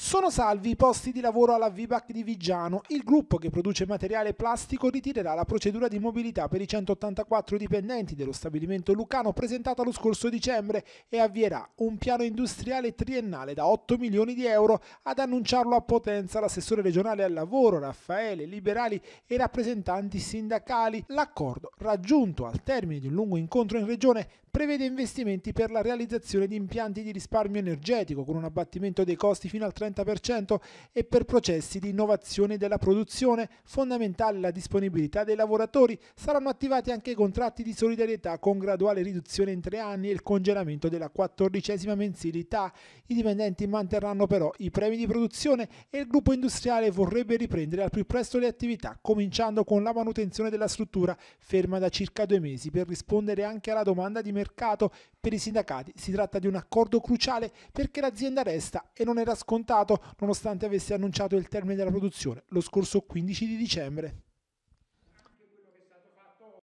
Sono salvi i posti di lavoro alla Vibac di Vigiano, il gruppo che produce materiale plastico ritirerà la procedura di mobilità per i 184 dipendenti dello stabilimento lucano presentata lo scorso dicembre e avvierà un piano industriale triennale da 8 milioni di euro ad annunciarlo a Potenza l'assessore regionale al lavoro Raffaele Liberali e rappresentanti sindacali. L'accordo raggiunto al termine di un lungo incontro in regione prevede investimenti per la realizzazione di impianti di risparmio energetico con un abbattimento dei costi fino al 30% 30% e per processi di innovazione della produzione, fondamentale la disponibilità dei lavoratori, saranno attivati anche i contratti di solidarietà con graduale riduzione in tre anni e il congelamento della quattordicesima mensilità. I dipendenti manterranno però i premi di produzione e il gruppo industriale vorrebbe riprendere al più presto le attività, cominciando con la manutenzione della struttura, ferma da circa due mesi, per rispondere anche alla domanda di mercato. Per i sindacati si tratta di un accordo cruciale perché l'azienda resta e non era scontato risultato nonostante avesse annunciato il termine della produzione lo scorso 15 di dicembre.